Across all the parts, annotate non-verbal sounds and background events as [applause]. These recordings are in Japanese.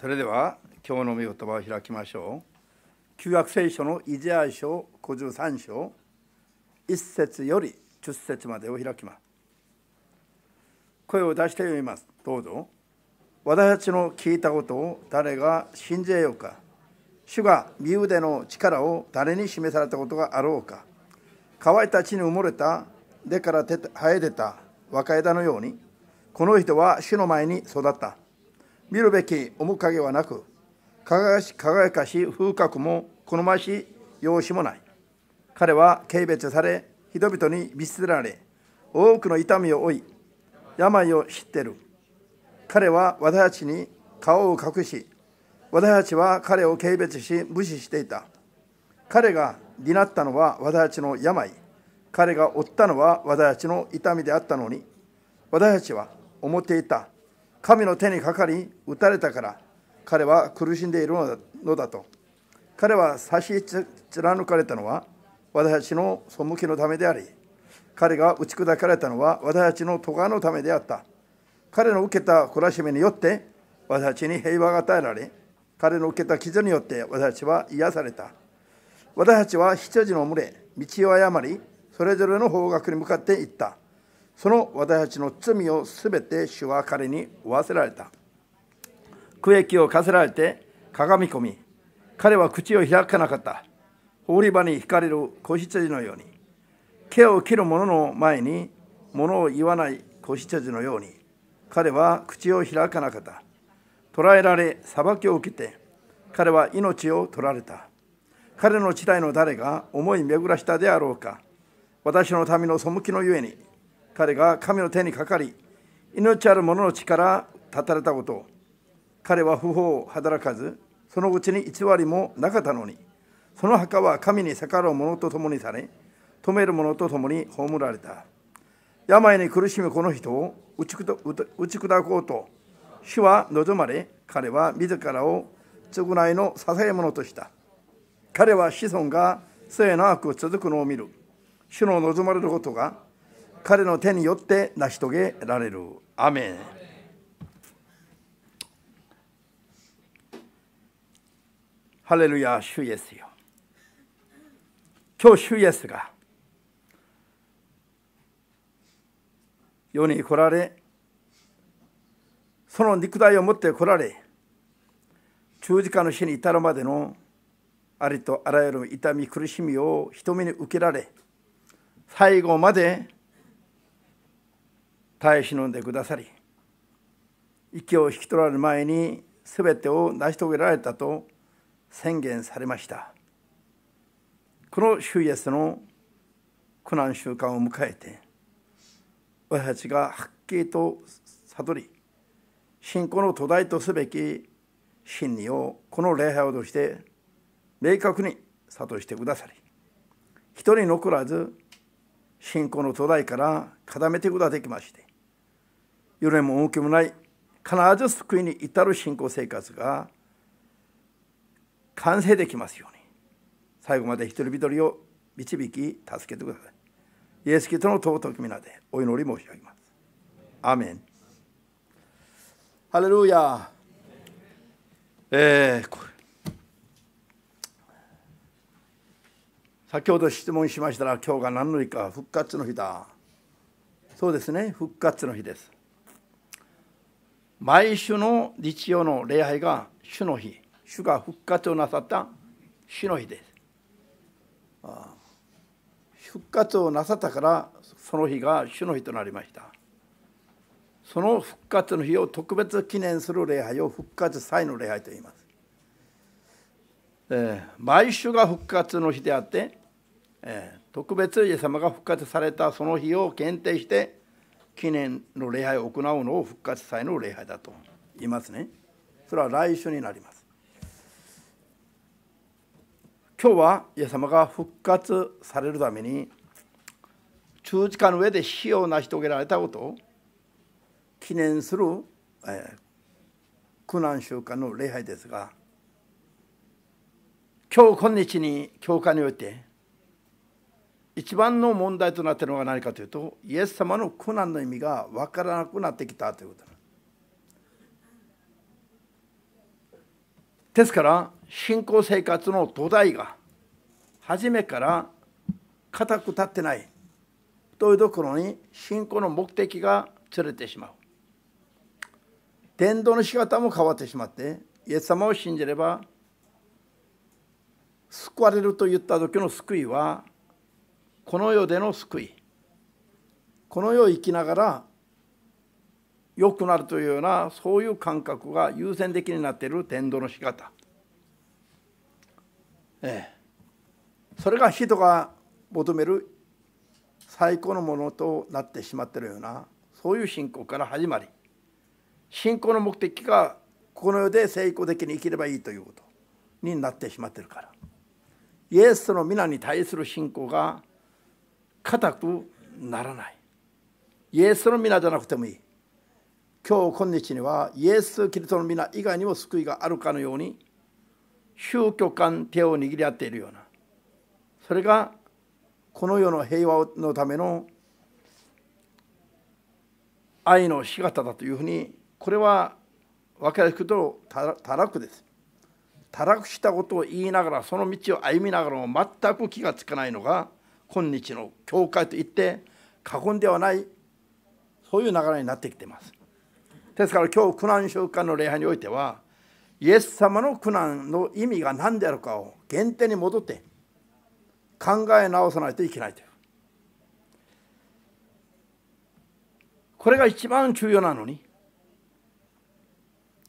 それでは今日の御言葉を開きましょう旧約聖書のイゼア書53章1節より10節までを開きます声を出して読みますどうぞ私たちの聞いたことを誰が信じようか主が身腕の力を誰に示されたことがあろうか乾いた地に埋もれた根から生え出た若枝のようにこの人は主の前に育った見るべき面影はなく輝かし風格も好ましい容姿もない彼は軽蔑され人々に見捨てられ多くの痛みを負い病を知っている彼は私たちに顔を隠し私たちは彼を軽蔑し無視していた彼が担ったのは私たちの病彼が負ったのは私たちの痛みであったのに私たちは思っていた神の手にかかり打たれたから彼は苦しんでいるのだと彼は差し貫かれたのは私たちの背きのためであり彼が打ち砕かれたのは私たちの咎のためであった彼の受けた懲らしめによって私たちに平和が与えられ彼の受けた傷によって私たちは癒された私たちは羊の群れ道を誤りそれぞれの方角に向かっていったその私たちの罪をすべて主は彼に負わせられた。区役を課せられて鏡込み、彼は口を開かなかった。放り場に惹かれる子羊のように、毛を切る者の前に物を言わない子羊のように、彼は口を開かなかった。捕らえられ、裁きを受けて、彼は命を取られた。彼の時代の誰が思い巡らしたであろうか。私のための背きのゆえに彼が神の手にかかり、命ある者の力立たれたこと、彼は不法を働かず、そのうちに1割もなかったのに、その墓は神に逆らう者と共にされ、止める者と共に葬られた。病に苦しむこの人を打ち砕こうと、主は望まれ、彼は自らを償いの支え者とした。彼は子孫が末永く続くのを見る。主の望まれることが彼の手によって成し遂げられる。アメンハレルヤ、主イエスよ。今日、主イエスが世に来られ、その肉体を持って来られ、十字架の死に至るまでのありとあらゆる痛み苦しみを瞳に受けられ最後まで耐え忍んでくださり息を引き取られる前に全てを成し遂げられたと宣言されましたこの主イエスの苦難習慣を迎えて私たちがはっきりと悟り信仰の土台とすべき真理をこの礼拝を通して明確に悟してくださり一人残らず信仰の土台から固めてくださっできましてよれも動きもない必ず救いに至る信仰生活が完成できますように最後まで一人一人を導き助けてくださいイエス・キリストの尊き皆でお祈り申し上げますアメンハレルヤえー、これ先ほど質問しましたら今日が何の日か復活の日だそうですね復活の日です毎週の日曜の礼拝が主の日主が復活をなさった主の日です復活をなさったからその日が主の日となりましたその復活の日を特別記念する礼拝を復活祭の礼拝と言います、えー、毎週が復活の日であって、えー、特別イエス様が復活されたその日を限定して記念の礼拝を行うのを復活祭の礼拝だと言いますねそれは来週になります今日はイエス様が復活されるために十字架の上で死を成し遂げられたことを記念する、えー、苦難習慣の礼拝ですが今日今日に教会において一番の問題となっているのが何かというとイエス様の苦難の意味が分からなくなってきたということですから信仰生活の土台が初めから固く立ってないというところに信仰の目的が連れてしまう伝道の仕方も変わってしまってイエス様を信じれば救われると言った時の救いはこの世での救いこの世を生きながら良くなるというようなそういう感覚が優先的になっている伝道の仕方ええそれが人が求める最高のものとなってしまっているようなそういう信仰から始まり信仰の目的がこの世で成功的に生きればいいということになってしまってるからイエスの皆に対する信仰が固くならないイエスの皆じゃなくてもいい今日今日にはイエス・キリストの皆以外にも救いがあるかのように宗教間手を握り合っているようなそれがこの世の平和のための愛の姿だというふうにこれは分かりやすくとたらくですたらくしたことを言いながらその道を歩みながらも全く気がつかないのが今日の教会と言って過言ではないそういう流れになってきていますですから今日苦難召喚の礼拝においてはイエス様の苦難の意味が何であるかを原点に戻って考え直さないといけないというこれが一番重要なのに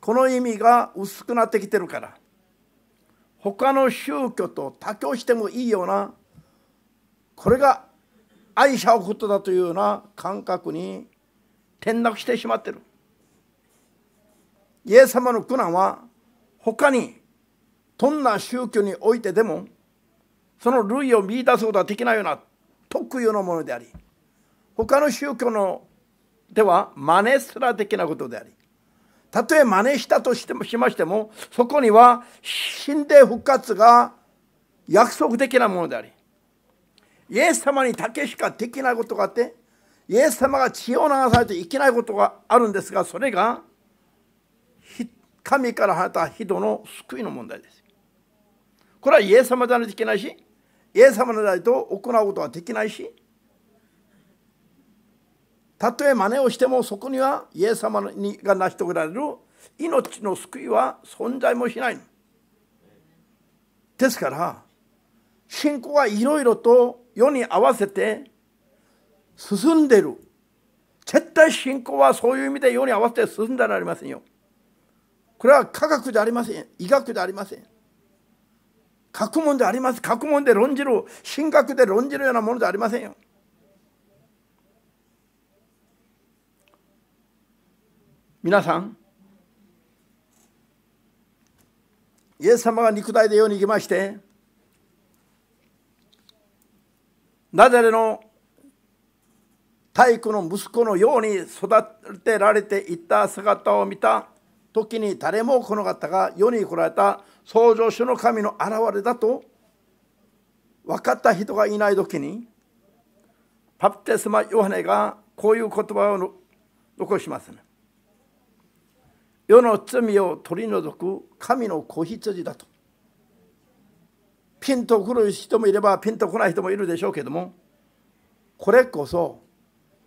この意味が薄くなってきてるから他の宗教と妥協してもいいようなこれが愛者をことだというような感覚に転落してしまってるイエス様の苦難は他にどんな宗教においてでもその類を見出すことができないような特有のものであり他の宗教のでは真似すらできないことでありたとえ真似したとしてもしましてもそこには死んで復活が約束的なものでありイエス様にだけしかできないことがあってイエス様が血を流さないといけないことがあるんですがそれが神から放った人の救いの問題ですこれはイエス様じゃないといけないしイエス様のないと行うことはできないしたとえ真似をしてもそこにはイエス様にが成し遂げられる命の救いは存在もしないですから信仰はいろいろと世に合わせて進んでる絶対信仰はそういう意味で世に合わせて進んだらありませんよこれは科学でありません医学でありません学問であります学問で論じる神学で論じるようなものでゃありませんよ皆さんイエス様が肉体で世に行きましてナザレの体育の息子のように育てられていった姿を見た時に誰もこの方が世に来られた創造主の神の現れだと分かった人がいない時にパプテスマ・ヨハネがこういう言葉を残しますね。世の罪を取り除く神の子羊だと。ピンとくる人もいればピンとこない人もいるでしょうけどもこれこそ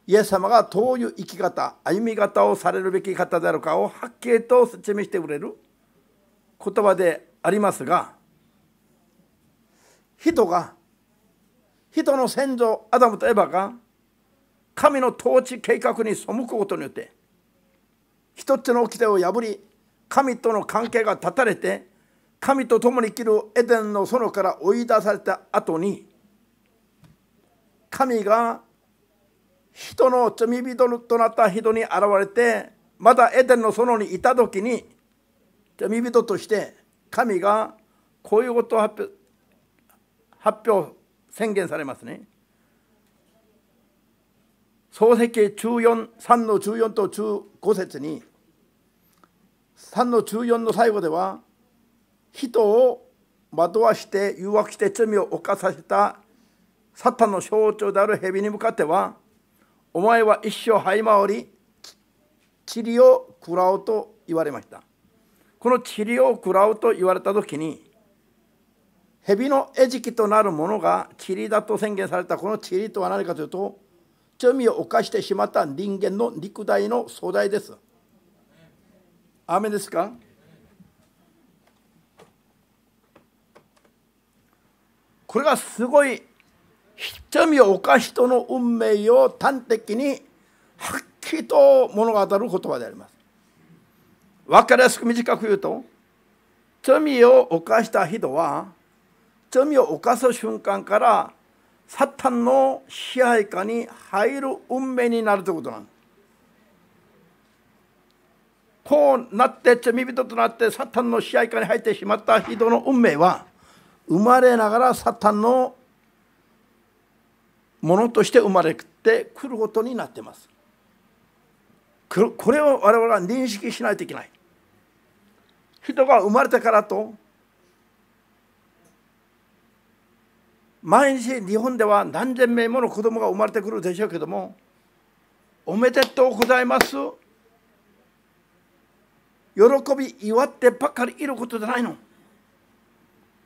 イエス様がどういう生き方歩み方をされるべき方であるかをはっきりと示してくれる言葉でありますが人が人の先祖アダムとエバが神の統治計画に背くことによって一つの掟を破り神との関係が断たれて神と共に生きるエデンの園から追い出された後に神が人の罪人となった人に現れてまだエデンの園にいた時に罪人として神がこういうことを発表発表宣言されますね。創世記14 3の14と15節に3の14の最後では「人を惑わして誘惑して罪を犯させたサタンの象徴である蛇に向かってはお前は一生這い回り塵を食らうと言われましたこの塵を食らうと言われた時に蛇の餌食となるものが塵だと宣言されたこの塵とは何かというと罪を犯してしまった人間の肉体の素材です。雨ですかこれがすごい瞳を犯し人の運命を端的にはっきりと物語る言葉であります。分かりやすく短く言うと罪を犯した人は罪を犯す瞬間からサタンの支配下に入る運命になるということなんです。こうなって罪人となってサタンの支配下に入ってしまった人の運命は生まれながらサタンのものとして生まれてくることになってますこれを我々は認識しないといけない人が生まれてからと毎日日本では何千名もの子供が生まれてくるでしょうけどもおめでとうございます喜び祝ってばっかりいることじゃないの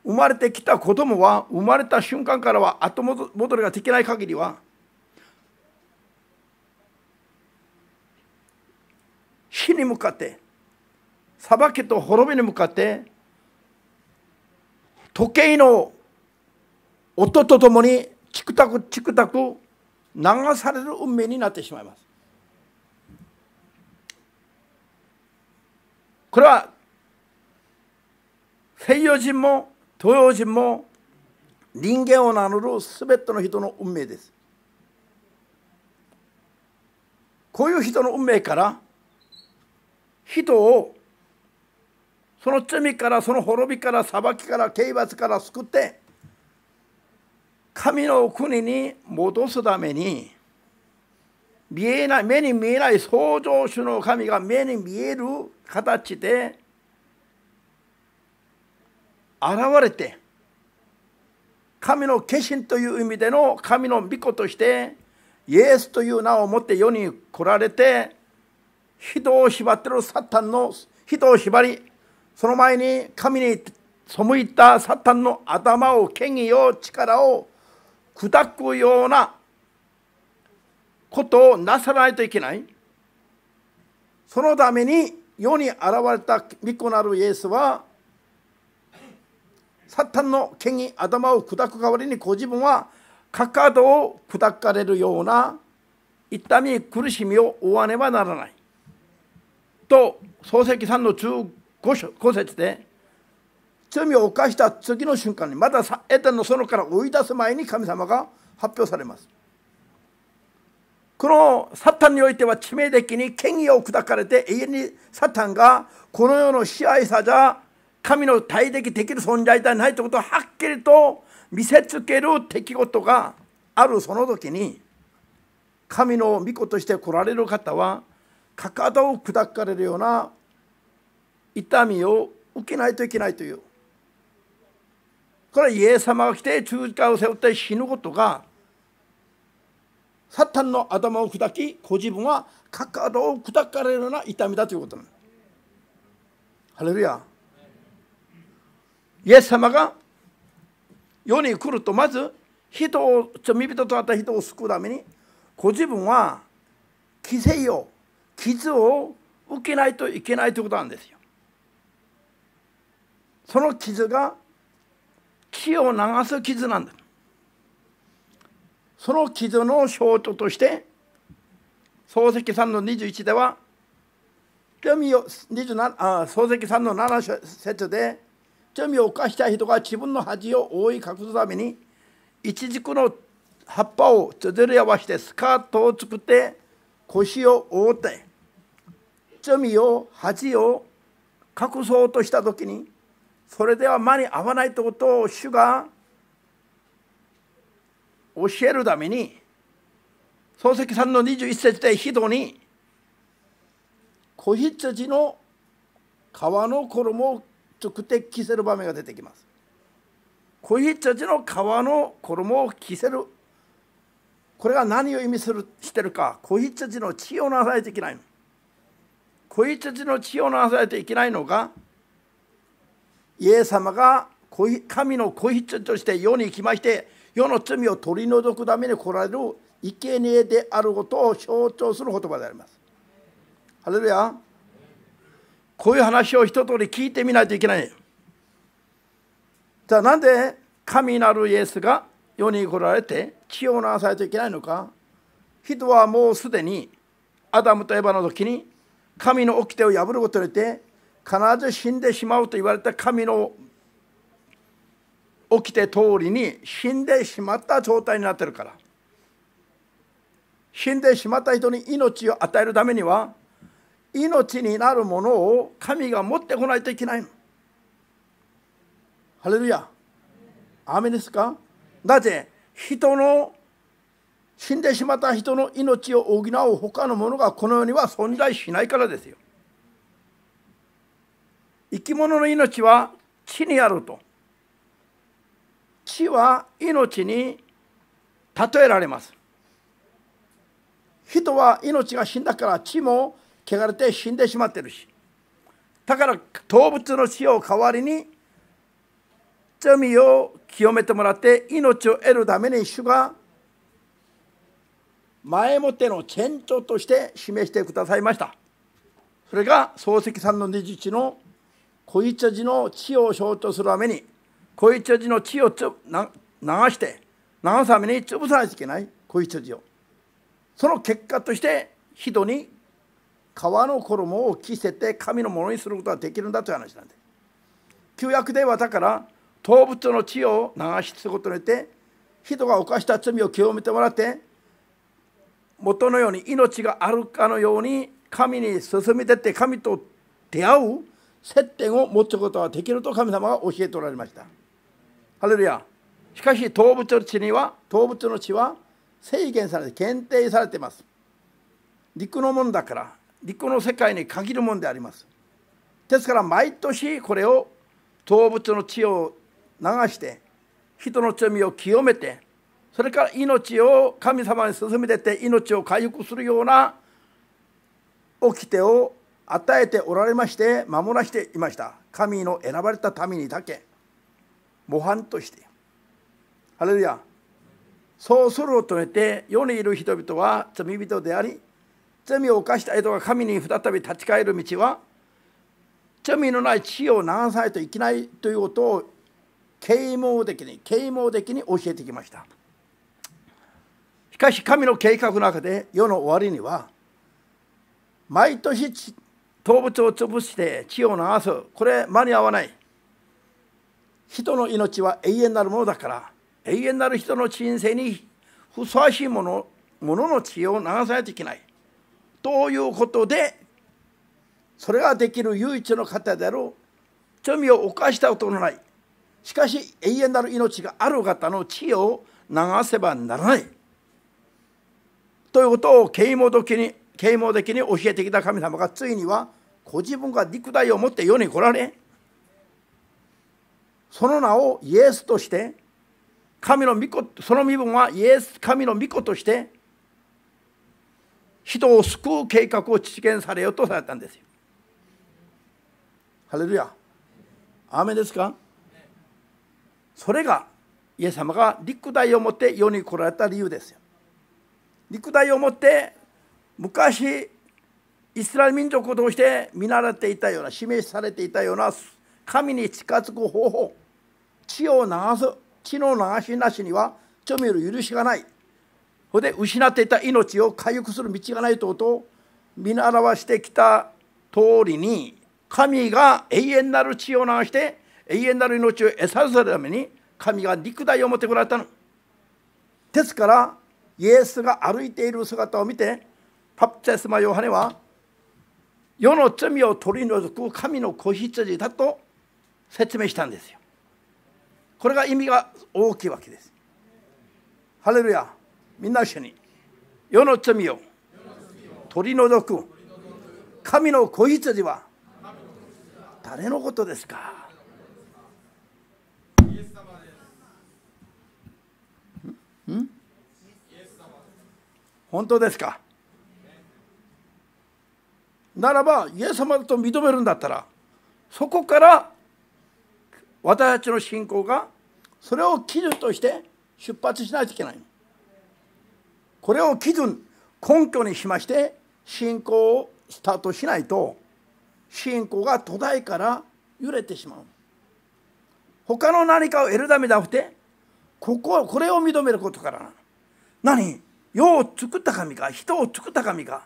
生まれてきた子供は生まれた瞬間からは後戻りができない限りは死に向かって裁きと滅びに向かって時計の音とともにチクタクチクタク流される運命になってしまいます。これは西洋人も東洋人も人間を名乗る全ての人の運命ですこういう人の運命から人をその罪からその滅びから裁きから刑罰から救って神の国に戻すために見えない目に見えない創造主の神が目に見える形で現れて神の化身という意味での神の御子としてイエスという名を持って世に来られて人を縛ってるサタンの人を縛りその前に神に背いたサタンの頭を権威を力を砕くようなことをなさないといけないそのために世に現れた御子なるイエスはサタンの権威、頭を砕く代わりにご自分はかかとを砕かれるような痛み苦しみを負わねばならない。と漱石さんの15節で罪を犯した次の瞬間にまたエデンの園から追い出す前に神様が発表されます。このサタンにおいては致命的に権威を砕かれて永遠にサタンがこの世の支配者じゃ神の対敵できる存在ではないということをはっきりと見せつける出来事があるその時に神の御子として来られる方はかかとを砕かれるような痛みを受けないといけないというこれはイエス様が来て十字架を背負って死ぬことがサタンの頭を砕きご自分はかかとを砕かれるような痛みだということなの。ハレルヤイエス様が世に来るとまず人を罪人とあった人を救うためにご自分は犠牲を傷を受けないといけないということなんですよ。その傷が血を流す傷なんだ。その傷の象徴として漱石さんの21では読みよ27あ漱石さんの7節で罪を犯した人が自分の恥を覆い隠すためにいちじくの葉っぱをつづり合わせてスカートを作って腰を覆って罪を恥を隠そうとした時にそれでは間に合わないということを主が教えるために漱石さんの21節で人に子羊の皮の衣を直っ着せる場面が出てきます子羊たちの皮の衣を着せるこれが何を意味するしてるか子羊たちの血をなさいていけないの子羊たちの血をなさないといけないのがイエス様が神の子羊として世に行きまして世の罪を取り除くために来られる生贄であることを象徴する言葉であります。ハレルヤこういう話を一通り聞いてみないといけないじゃあなんで神なるイエスが世に来られて血を流さないといけないのか人はもうすでにアダムとエヴァの時に神の掟を破ることによって必ず死んでしまうと言われた神の起きて通りに死んでしまった状態になってるから死んでしまった人に命を与えるためには命になるものを神が持ってこないといけないの。ハレルヤ。雨ですかなぜ人の死んでしまった人の命を補う他のものがこの世には存在しないからですよ。生き物の命は地にあると。地は命に例えられます。人は命が死んだから地も汚れて死んでしまってるしだから動物の死を代わりに罪を清めてもらって命を得るために主が前もっての先兆として示してくださいましたそれが漱石さんの21の小一筋の血を象徴するために小一筋の血をつ流して流すために潰さないといけない小一筋をその結果として人に皮の衣を着せて神のものにすることができるんだという話なんです。旧約ではだから動物の血を流しすることによって人が犯した罪を清めてもらって元のように命があるかのように神に進み出て神と出会う接点を持つことができると神様が教えておられました。ハレルヤしかし動物の血には動物の血は制限されて限定されています。陸のもんだから立候の世界に限るものでありますですから毎年これを動物の血を流して人の罪を清めてそれから命を神様に進めてて命を回復するような掟を与えておられまして守らしていました神の選ばれた民にだけ模範としてハレルヤそうすることによって世にいる人々は罪人であり罪を犯した人が神に再び立ち返る道は罪のない地を流さないといけないということを啓蒙的に啓蒙的に教えてきましたしかし神の計画の中で世の終わりには毎年動物を潰して地を流すこれ間に合わない人の命は永遠なるものだから永遠なる人の人生にふさわしいものものの血を流さないといけないということでそれができる唯一の方である罪を犯したことのないしかし永遠なる命がある方の地を流せばならないということを啓蒙的に啓蒙的に教えてきた神様がついにはご自分が肉体を持って世に来られその名をイエスとして神の御子その身分はイエス神の御子として人を救う計画を実現されようとされたんですよ。ハレルヤ。雨ですかそれがイエス様が陸体を持って世に来られた理由ですよ。陸体を持って昔イスラエル民族を通して見習っていたような示されていたような神に近づく方法血を流す血の流しなしには罪を許しがないほで失っていた命を回復する道がないとと見習してきた通りに神が永遠なる血を流して永遠なる命を得させるために神が肉体を持ってこられたの。ですからイエスが歩いている姿を見てパプチェスマヨハネは世の罪を取り除く神の子羊だと説明したんですよ。これが意味が大きいわけです。ハレルヤみんな一緒に世の罪を取り除く神の子羊は誰のことですか本当ですかならばイエス様だと認めるんだったらそこから私たちの信仰がそれを基準として出発しないといけないこれを基準根拠にしまして信仰をスタートしないと信仰が途絶えから揺れてしまう他の何かを得るためでってこここれを認めることから何世を作った神か人を作った神か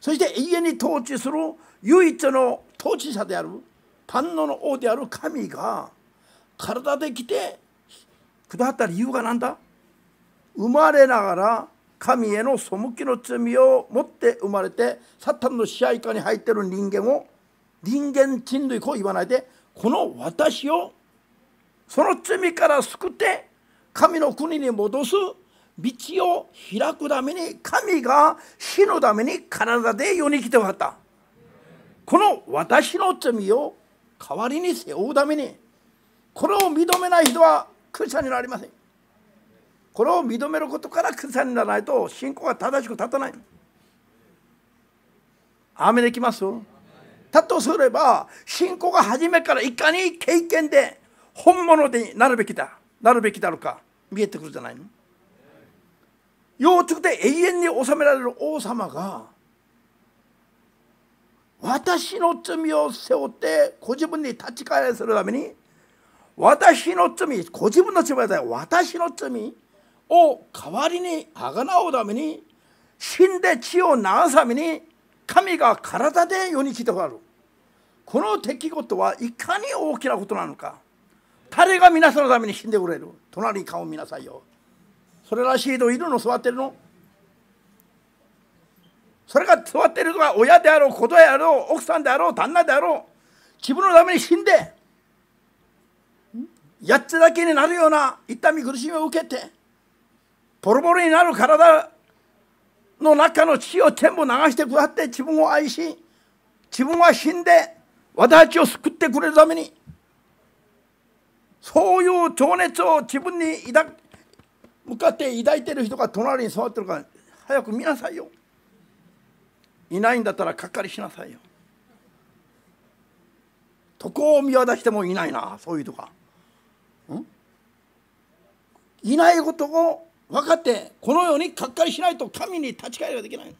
そして永遠に統治する唯一の統治者である万能の王である神が体で来て下った理由が何だ生まれながら神への背きの罪を持って生まれてサタンの支配下に入ってる人間を人間人類こう言わないでこの私をその罪から救って神の国に戻す道を開くために神が死のために体で世に来てもらったこの私の罪を代わりに背負うためにこれを認めない人はクリスチャンになりませんこれを認めることからクリスチャンにならないと信仰が正しく立たない雨できますだとすれば信仰が初めからいかに経験で本物になるべきだなるべきだろうか見えてくるじゃないの幼畜で永遠に治められる王様が私の罪を背負ってご自分に立ち返らするために私の罪ご自分の罪よ私の罪を代わりに贖うために死んで血を流すために神が体で世に来ておれるこの出来事はいかに大きなことなのか誰が皆さんのために死んでくれる隣に顔を見なさいよそれらしいといるの座ってるのそれが座ってるのは親であろう子供であろう奥さんであろう旦那であろう自分のために死んでやっつだけになるような痛み苦しみを受けてボロボロになる体の中の血を全部流してくだって自分を愛し自分は死んで私たちを救ってくれるためにそういう情熱を自分に抱向かって抱いてる人が隣に座ってるから早く見なさいよいないんだったらかっかりしなさいよどこを見渡してもいないなそういうとか、うん、いないことを分かってこのようにかりしないと神に立ち返りできない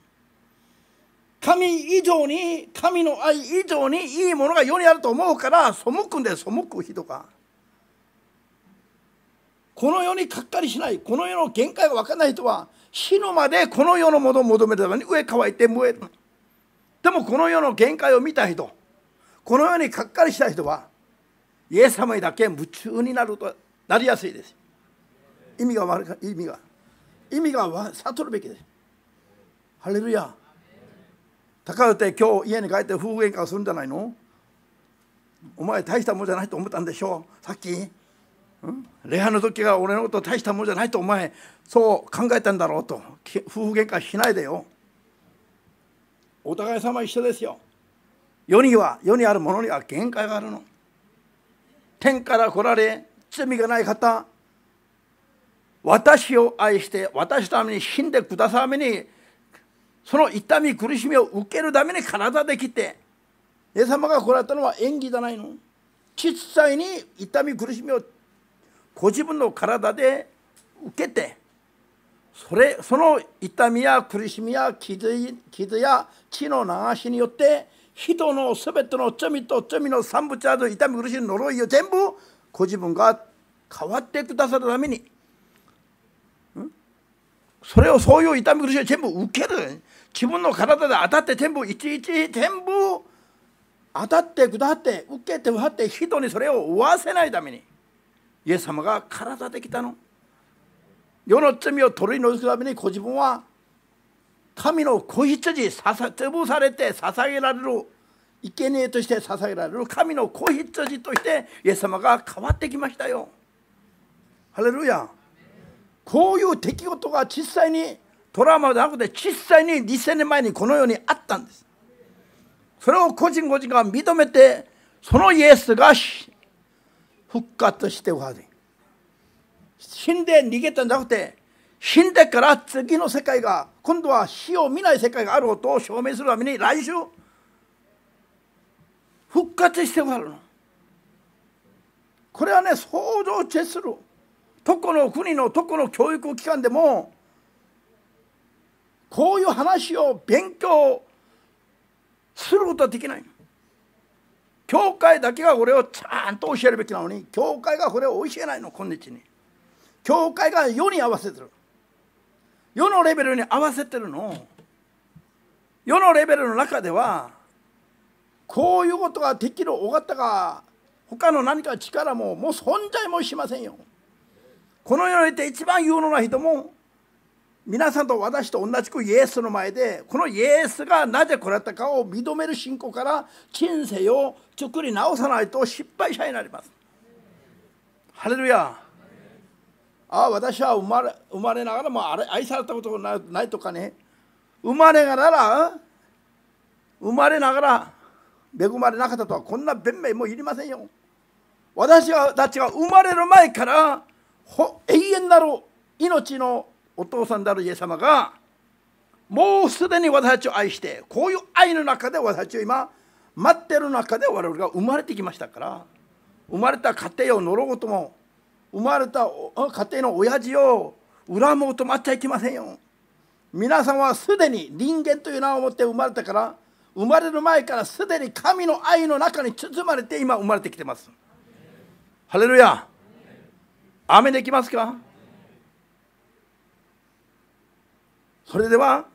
神以上に神の愛以上にいいものが世にあると思うから背くんで背く人がこの世にかっかりしないこの世の限界が分かんない人は死ぬまでこの世のものを求めるために上乾いて燃えるでもこの世の限界を見た人この世にかっかりした人はイエス様にだけ夢中になるとなりやすいです意味が悪か意味が意味が悟るべきですハレルヤ高かって今日家に帰って夫婦喧嘩するんじゃないのお前大したもんじゃないと思ったんでしょうさっき、うん、礼拝の時が俺のこと大したもんじゃないとお前そう考えたんだろうと夫婦喧嘩しないでよお互い様一緒ですよ世には世にあるものには限界があるの天から来られ罪がない方私を愛して私のために死んでくださるためにその痛み苦しみを受けるために体できてイエス様が来られたのは演技じゃないの実際に痛み苦しみをご自分の体で受けてそれその痛みや苦しみや傷傷や血の流しによって人の全ての罪と罪の産物など痛み苦しみの呪いを全部ご自分が変わってくださるためにそれをそういう痛み苦しみ全部受ける自分の体で当たって全部いちいち全部当たって下って受けて奪って人にそれを負わせないためにイエス様が体で来たの世の罪を取り除くためにご自分は神の子羊ささ潰されて捧げられる生贄として捧げられる神の子羊としてイエス様が変わってきましたよハレルヤこういう出来事が実際にトラウマじゃなくて実際に2000年前にこの世にあったんですそれを個人個人が認めてそのイエスが復活しておはい死んで逃げたんじゃなくて死んでから次の世界が今度は死を見ない世界があることを証明するために来週復活しておはるのこれはね想像を絶するどこの国のどこの教育機関でもこういう話を勉強することはできない教会だけがこれをちゃんと教えるべきなのに教会がこれを教えないの今日に教会が世に合わせてる世のレベルに合わせてるの世のレベルの中ではこういうことができるお方が他の何か力ももう存在もしませんよこの世にいて一番有能な人も皆さんと私と同じくイエスの前でこのイエスがなぜ来られたかを認める信仰から人生を作り直さないと失敗者になりますハレルヤああ私は生まれ生まれながらも愛されたことがないとかね生まれながら生まれながら恵まれなかったとはこんな弁明もいりませんよ私たちは生まれる前から永遠なる命のお父さんであるイエス様がもうすでに私たちを愛してこういう愛の中で私たちを今待ってる中で我々が生まれてきましたから生まれた家庭を呪うとも生まれた家庭の親父を恨もうと待っちゃいけませんよ皆さんはすでに人間という名を持って生まれたから生まれる前からすでに神の愛の中に包まれて今生まれてきてますハレルヤ雨できますかそれでは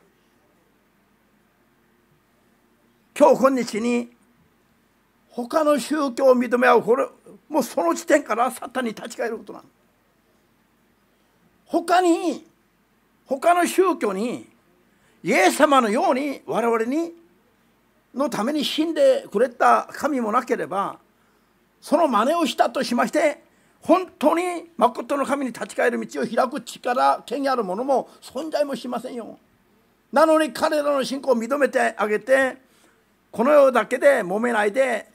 今日今日に他の宗教を認め合うこれもうその時点からサタンに立ち返ることなの他に他の宗教にイエス様のように我々にのために死んでくれた神もなければその真似をしたとしまして本当に誠の神に立ち返る道を開く力権威あるものも存在もしませんよなのに彼らの信仰を認めてあげてこの世だけで揉めないで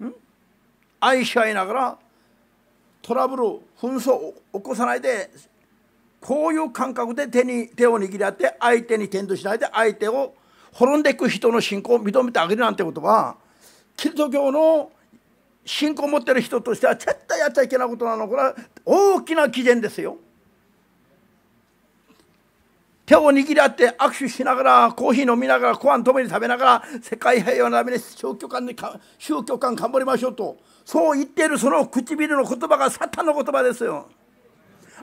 ん愛し合いながらトラブル紛争を起こさないでこういう感覚で手に手を握り合って相手に転倒しないで相手を滅んでいく人の信仰を認めてあげるなんてことはキリスト教の信仰を持ってる人としては絶対やっちゃいけないことなのこれは大きな基準ですよ。手を握り合って握手しながらコーヒー飲みながらご飯共に食べながら世界平和のために宗教観に宗教観頑張りましょうとそう言っているその唇の言葉がサタンの言葉ですよ。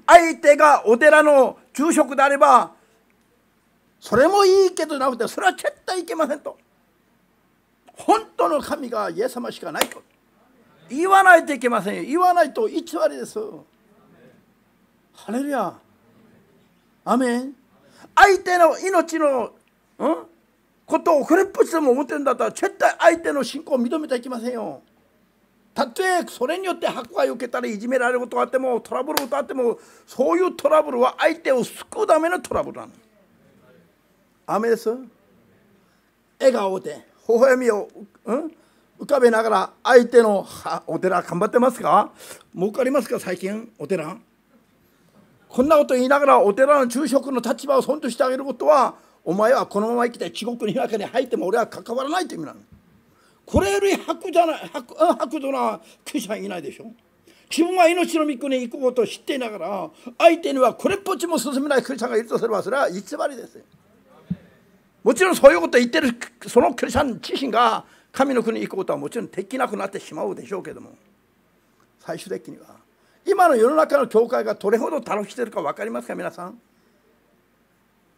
相手がお寺の住職であればそれもいいけどなくてそれは絶対いけませんと本当の神がイエス様しかないと。言わないといけませんよ言わないと偽りですハレルヤアメン相手の命の、うんことをフレップしても思ってるんだったら絶対相手の信仰を認めてはいけませんよ。たとえそれによって迫害を受けたりいじめられることがあってもトラブルがあってもそういうトラブルは相手を救うためのトラブルなの。雨です。笑顔で微笑みを、うん、浮かべながら相手のお寺頑張ってますか儲かりますか最近お寺こんなこと言いながらお寺の昼食の立場を尊重してあげることはお前はこのまま生きて地獄の中に入っても俺は関わらないという意味なのこれより白じゃない白白度な救者いないでしょ自分は命の御子に行くことを知っていながら相手にはこれっぽっちも進めないクリスチャンがいるとすればそれは偽りですもちろんそういうこと言ってるそのクリスチャン自身が神の国に行くことはもちろんできなくなってしまうでしょうけども最終的には今の世の中の教会がどれほど楽落してるか分かりますか皆さん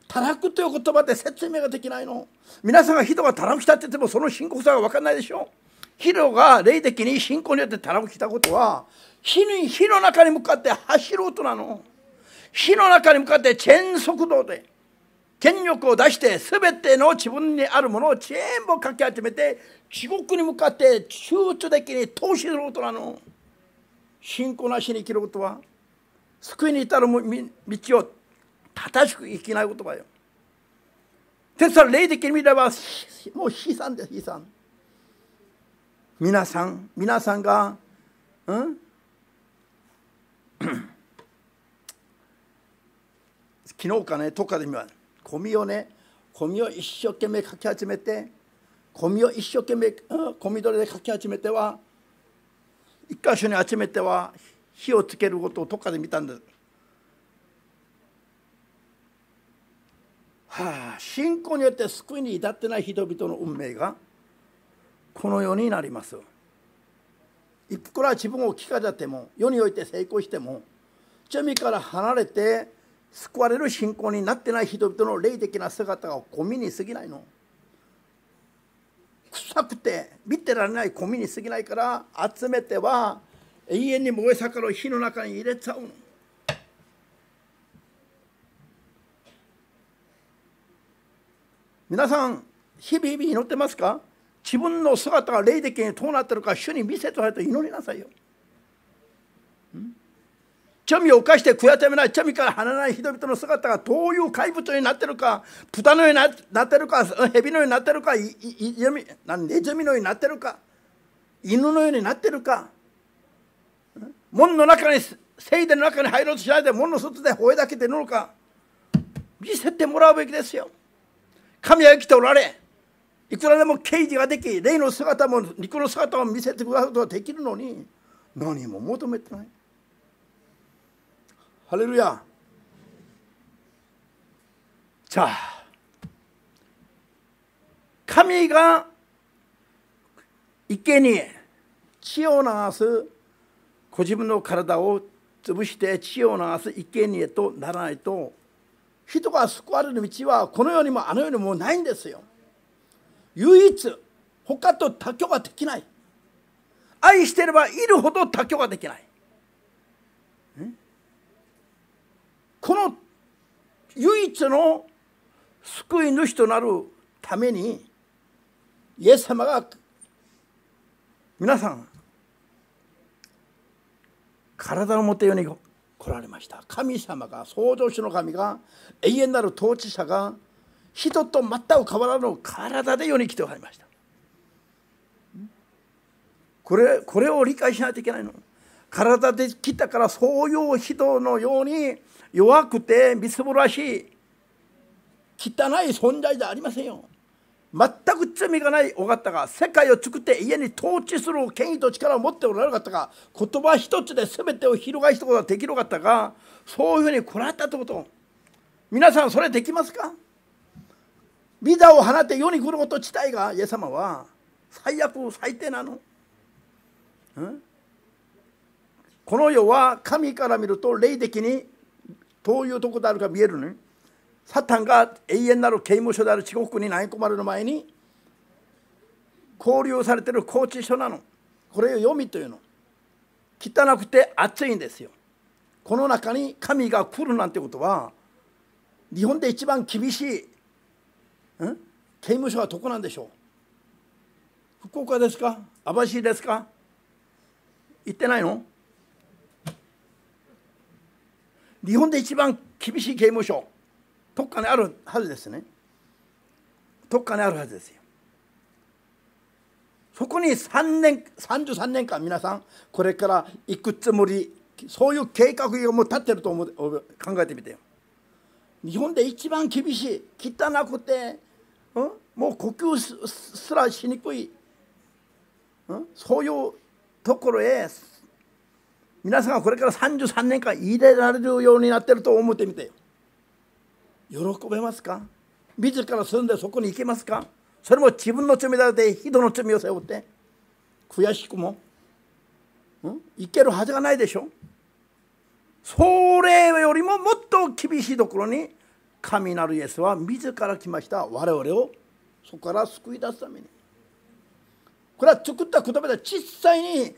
堕落という言葉で説明ができないの皆さんが人が堕落したって言ってもその深刻さが分かんないでしょ人が霊的に信仰によって堕落したことは火に火の中に向かって走る音なの火の中に向かって全速度で権力を出して全ての自分にあるものを全部かき集めて地獄に向かって躊躇的に投資することなの信仰なしに生きることは救いに至る道を正しく生きないことだよですから霊的に見ればもう悲惨です悲惨皆さん皆さんが、うん [coughs] 昨日かねとかで見また。ゴミをねゴミを一生懸命かき集めてゴミを一生懸命ゴミ取りでかき集めては一箇所に集めては火をつけることをどっかで見たんです。はあ、信仰によって救いに至ってない人々の運命がこの世になります。いくら自分を着飾っても世において成功しても罪から離れて救われる信仰になってない人々の霊的な姿がゴミに過ぎないの臭くて見てられないゴミに過ぎないから集めては永遠に燃え盛る火の中に入れちゃうの皆さん日々日々祈ってますか自分の姿が霊的にどうなってるか主に見せとられて祈りなさいよ罪を犯して悔やめない罪から離れない人々の姿がどういう怪物になってるか豚のようになってるか蛇のようになってるかネズミのようになってるか犬のようになってるか門の中に聖殿の中に入ろうとしないで門の外で吠えだけ出るのか見せてもらうべきですよ神は生きておられいくらでも刑事ができ霊の姿も肉の姿も見せてくださることができるのに何も求めてないハレルヤじゃあ神が池に血を流すご自分の体を潰して血を流すにえとならないと人が救われる道はこの世にもあの世にもないんですよ唯一他と妥協ができない愛してればいるほど妥協ができないこの唯一の救い主となるためにイエス様が皆さん体のってよに来られました神様が創造主の神が永遠なる統治者が人と全く変わらぬ体で世に来ておられましたこれこれを理解しないといけないの体で来たからそういう人のように弱くてみすぼらしい汚い存在じゃありませんよ全く罪がないお方が世界を作って家に統治する権威と力を持っておられる方が言葉一つで全てを広がしたことができる方がそういうふうに来られたってこと皆さんそれできますかビザを放って世に来ること自体がイエス様は最悪最低なの、うんこの世は神から見ると霊的にどういうとこであるか見えるのにサタンが永遠なる刑務所である地獄に投げ込まれる前に交流されてる拘置所なのこれを読みというの汚くて熱いんですよこの中に神が来るなんてことは日本で一番厳しい、うん、刑務所はどこなんでしょう福岡ですか網走ですか行ってないの日本で一番厳しい刑務所どっかにあるはずですねどっかにあるはずですよそこに3年33年間皆さんこれから行くつもりそういう計画がもう立ってると思う考えてみてよ日本で一番厳しい汚くて、うん、もう呼吸すらしにくい、うん、そういうところへ皆さんがこれから33年間入れられるようになってると思ってみて喜べますか自ら住んでそこに行けますかそれも自分の罪だって人の罪を背負って悔しくも、うん、行けるはずがないでしょそれよりももっと厳しいところに神なるイエスは自ら来ました我々をそこから救い出すためにこれは作った言葉で実際に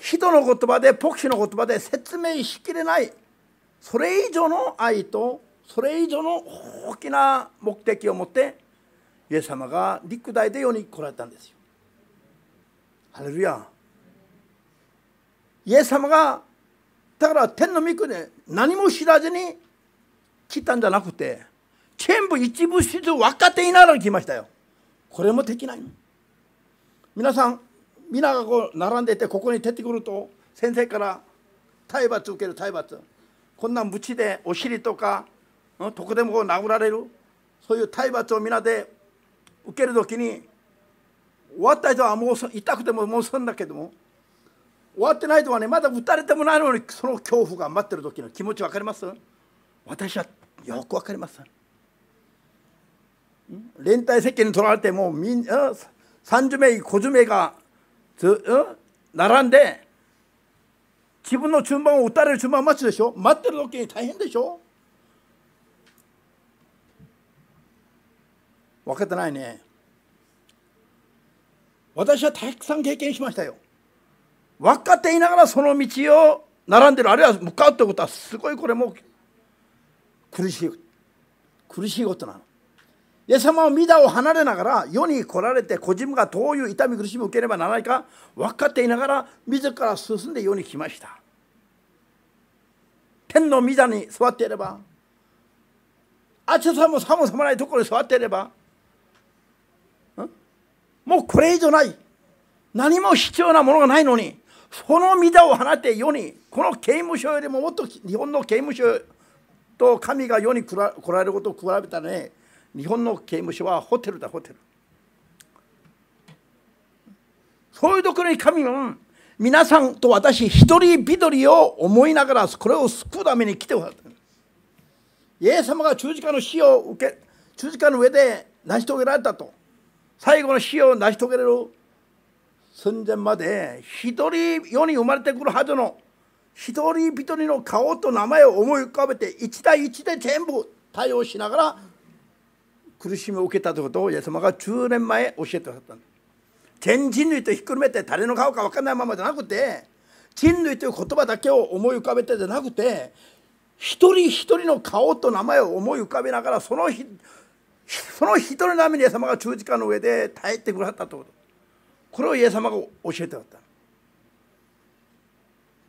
人の言葉で牧師の言葉で説明しきれないそれ以上の愛とそれ以上の大きな目的を持ってイエス様が陸大で世に来られたんですよ。ハレルヤイエス様がだから天の御国で何も知らずに来たんじゃなくて全部一部しず分かっていながら来ましたよ。これもできない皆さん皆がこう並んでいてここに出てくると先生から体罰受ける体罰こんな無知でお尻とかどこでもこう殴られるそういう体罰を皆で受ける時に終わった人はもう痛くてももうそんだけども終わってない人はねまだ打たれてもないのにその恐怖が待ってる時の気持ち分かります私はよく分かります連帯責任取られてもうみん30名50名がず、うん、並んで自分の順番を打たれる順番待つでしょ待ってる時に大変でしょ分かってないね私はたくさん経験しましたよ分かっていながらその道を並んでるあるいは向かうってことはすごいこれも苦しい苦しいことなのイエス様御皆を離れながら世に来られて小自分がどういう痛み苦しみを受ければならないか分かっていながら自ら進んで世に来ました天の御座に座っていればあちさもさもさもないところに座っていればもうこれ以上ない何も必要なものがないのにその御座を放って世にこの刑務所よりももっと日本の刑務所と神が世に来られることを比べたらね日本の刑務所はホテルだホテルそういうところに神は皆さんと私一人びどりを思いながらこれを救うために来ておられたイエス様が十字架の死を受け十字架の上で成し遂げられたと最後の死を成し遂げる寸前まで一人世に生まれてくるはずの一人一りの顔と名前を思い浮かべて一対一で全部対応しながら苦しみを受けたということをイエス様が10年前教えてくださったん全人類とひっくるめて誰の顔か分からないままじゃなくて人類という言葉だけを思い浮かべてじゃなくて一人一人の顔と名前を思い浮かべながらその日その一人のためにイエス様が十字架の上で耐えてくださったということこれをイエス様が教えてくださっ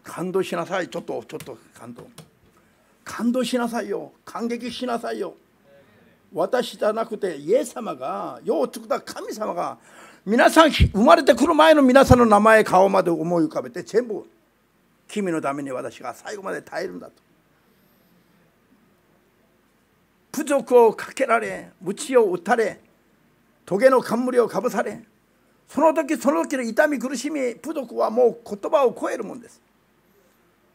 た感動しなさいちょっとちょっと感動感動しなさいよ感激しなさいよ私じゃなくてイエス様が世を作った神様が皆さん生まれてくる前の皆さんの名前顔まで思い浮かべて全部君のために私が最後まで耐えるんだと。侮辱をかけられ鞭を打たれ棘の冠をかぶされその時その時の痛み苦しみ侮辱はもう言葉を超えるもんです。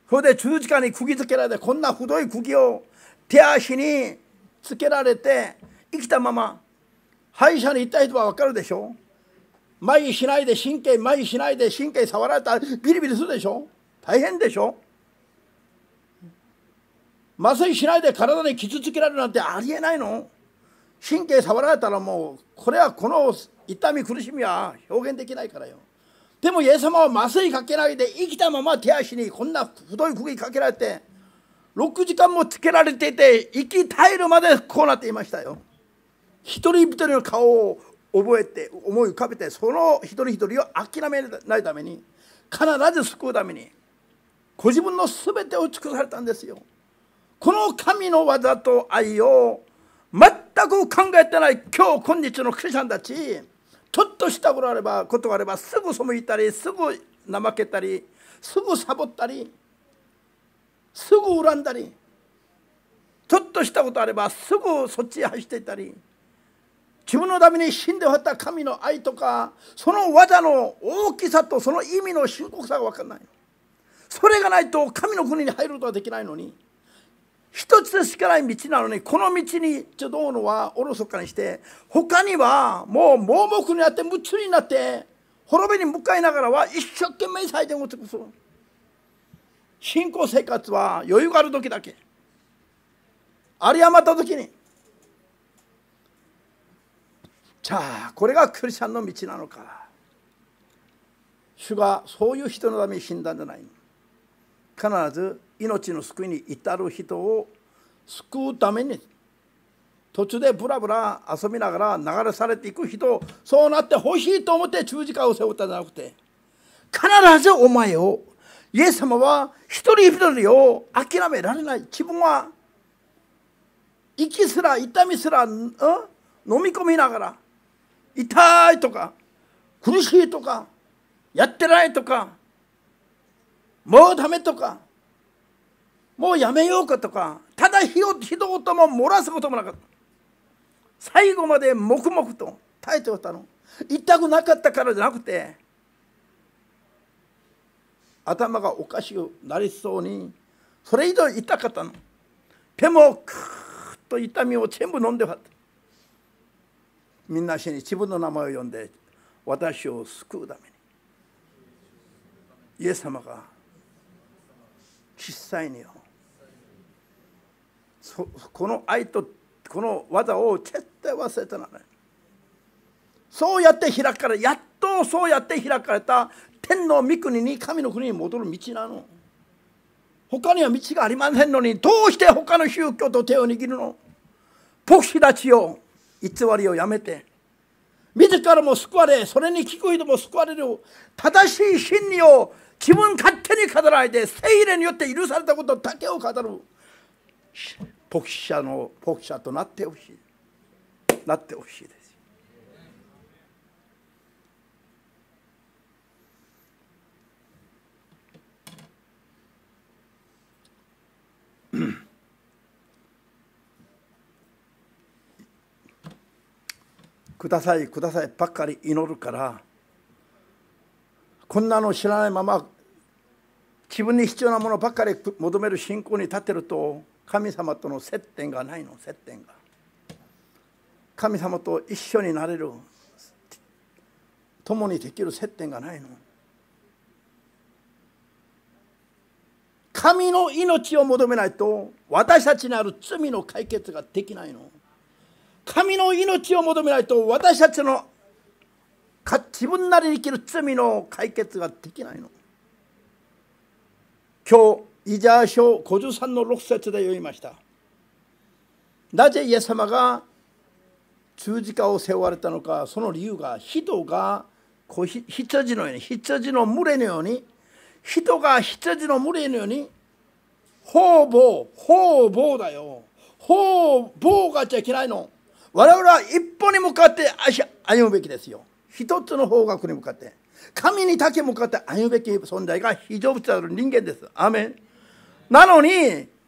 それで十字架に釘付けられてこんな太い釘を手足につけられて生きたまま歯医者に行った人は分かるでしょ麻しないで神経麻痺しないで神経触られたらビリビリするでしょ大変でしょ麻酔しないで体に傷つけられるなんてありえないの神経触られたらもうこれはこの痛み苦しみは表現できないからよでもイエス様は麻酔かけないで生きたまま手足にこんな太い釘かけられて6時間もつけられていて息絶えるまでこうなっていましたよ一人一人の顔を覚えて思い浮かべてその一人一人を諦めないために必ず救うためにご自分の全てを尽くされたんですよこの神の技と愛を全く考えてない今日今日のクリスチャンたちちょっとしたことがあればことがあればすぐ背いたりすぐ怠けたりすぐサボったりすぐ恨んだりちょっとしたことあればすぐそっちへ走っていたり自分のために死んではった神の愛とかその技の大きさとその意味の深刻さが分かんないそれがないと神の国に入ることはできないのに一つしかない道なのにこの道にちょどうのはおろそかにして他にはもう盲目になって夢中になって滅びに向かいながらは一生懸命最善を尽くす。信仰生活は余裕がある時だけあり余った時にじゃあこれがクリスチャンの道なのか主がそういう人のために死んだんじゃない必ず命の救いに至る人を救うために途中でブラブラ遊びながら流れされていく人そうなってほしいと思って十字架を背負ったんじゃなくて必ずお前をイエス様は一人一人を諦められない自分は息すら痛みすら、うん、飲み込みながら痛いとか苦しいとかやってないとかもうダメとかもうやめようかとかただひどひどとも漏らすこともなかった最後まで黙々と耐えておったの痛くなかったからじゃなくて頭がおかしくなりそうにそれ以上痛かったの手もクーッと痛みを全部飲んではったみんな死に自分の名前を呼んで私を救うためにイエス様が実際によこの愛とこの技を絶対忘れてならいそうやって開かれやっとそうやって開かれた天の御国に神の国に戻る道なの他には道がありませんのにどうして他の宗教と手を握るの牧師たちよ偽りをやめて自らも救われそれに聞く人も救われる正しい真理を自分勝手に語らないで聖霊によって許されたことだけを語る牧師者の牧師者となってほしいなってほしいです [clears throat] くださいくださいばっかり祈るからこんなの知らないまま自分に必要なものばっかり求める信仰に立てると神様との接点がないの接点が神様と一緒になれる共にできる接点がないの。神の命を求めないと私たちにある罪の解決ができないの神の命を求めないと私たちの自分なりに生きる罪の解決ができないの今日イザヤ書53の6節で読みましたなぜイエス様が十字架を背負われたのかその理由が人がこう羊のように羊の群れのように人が羊の群れのように方々方々だよ方々がちゃいけないの我々は一歩に向かって歩むべきですよ一つの方角に向かって神にだけ向かって歩むべき存在が非常物である人間ですアメンなのに